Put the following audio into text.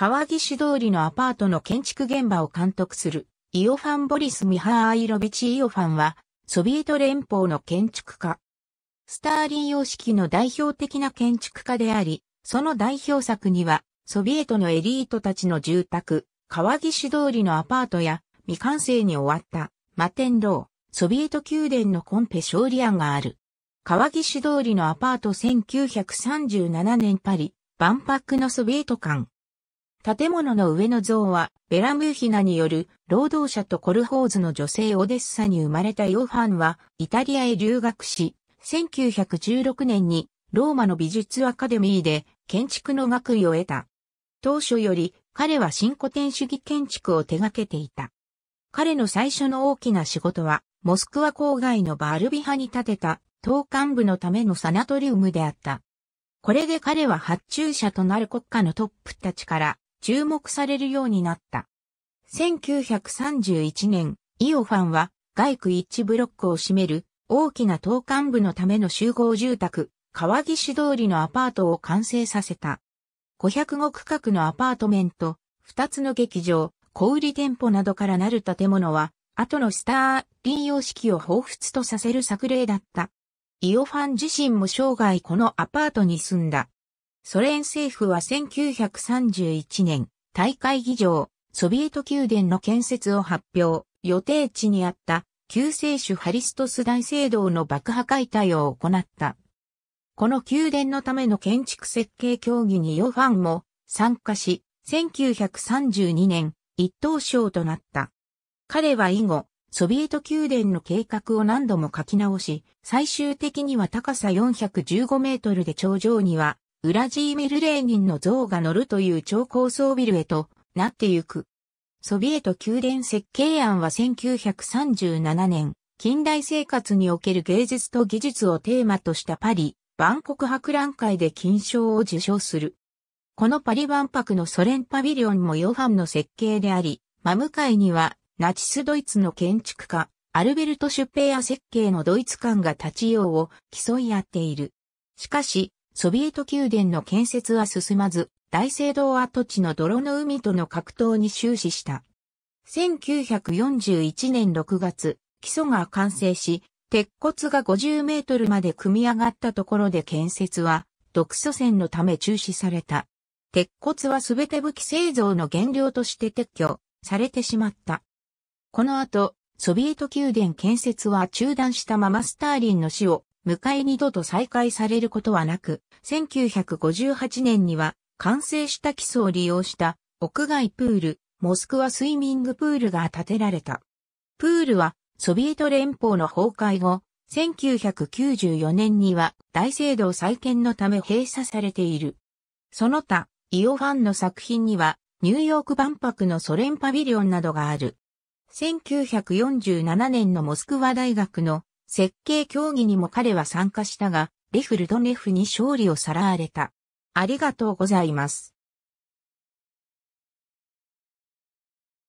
川岸通りのアパートの建築現場を監督する、イオファン・ボリス・ミハーイロビチ・イオファンは、ソビエト連邦の建築家。スターリン様式の代表的な建築家であり、その代表作には、ソビエトのエリートたちの住宅、川岸通りのアパートや、未完成に終わった、摩天楼、ソビエト宮殿のコンペ勝利案がある。川岸通りのアパート1937年パリ、万博のソビエト館。建物の上の像は、ベラムーヒナによる、労働者とコルホーズの女性オデッサに生まれたヨハンは、イタリアへ留学し、1916年に、ローマの美術アカデミーで、建築の学位を得た。当初より、彼は新古典主義建築を手掛けていた。彼の最初の大きな仕事は、モスクワ郊外のバルビハに建てた、党幹部のためのサナトリウムであった。これで彼は発注者となる国家のトップたちから注目されるようになった。1931年、イオファンは外区一ブロックを占める大きな東幹部のための集合住宅、川岸通りのアパートを完成させた。505区画のアパートメント、2つの劇場、小売店舗などからなる建物は、後のスターリー様式を彷彿とさせる作例だった。イオファン自身も生涯このアパートに住んだ。ソ連政府は1931年、大会議場、ソビエト宮殿の建設を発表、予定地にあった救世主ハリストス大聖堂の爆破解体を行った。この宮殿のための建築設計協議にヨファンも参加し、1932年、一等賞となった。彼は以後、ソビエト宮殿の計画を何度も書き直し、最終的には高さ415メートルで頂上にはウラジーミル・レーニンの像が乗るという超高層ビルへとなってゆく。ソビエト宮殿設計案は1937年、近代生活における芸術と技術をテーマとしたパリ、万国博覧会で金賞を受賞する。このパリ万博のソ連パビリオンもヨハンの設計であり、真向かいにはナチスドイツの建築家、アルベルト・シュペア設計のドイツ館が立ちようを競い合っている。しかし、ソビエト宮殿の建設は進まず、大聖堂跡地の泥の海との格闘に終始した。1941年6月、基礎が完成し、鉄骨が50メートルまで組み上がったところで建設は、独祖線のため中止された。鉄骨はすべて武器製造の原料として撤去されてしまった。この後、ソビエト宮殿建設は中断したままスターリンの死を迎え二度と再開されることはなく、1958年には完成した基礎を利用した屋外プール、モスクワスイミングプールが建てられた。プールはソビエト連邦の崩壊後、1994年には大聖堂再建のため閉鎖されている。その他、イオファンの作品には、ニューヨーク万博のソ連パビリオンなどがある。1947年のモスクワ大学の設計競技にも彼は参加したが、レフルドネフに勝利をさらわれた。ありがとうございます。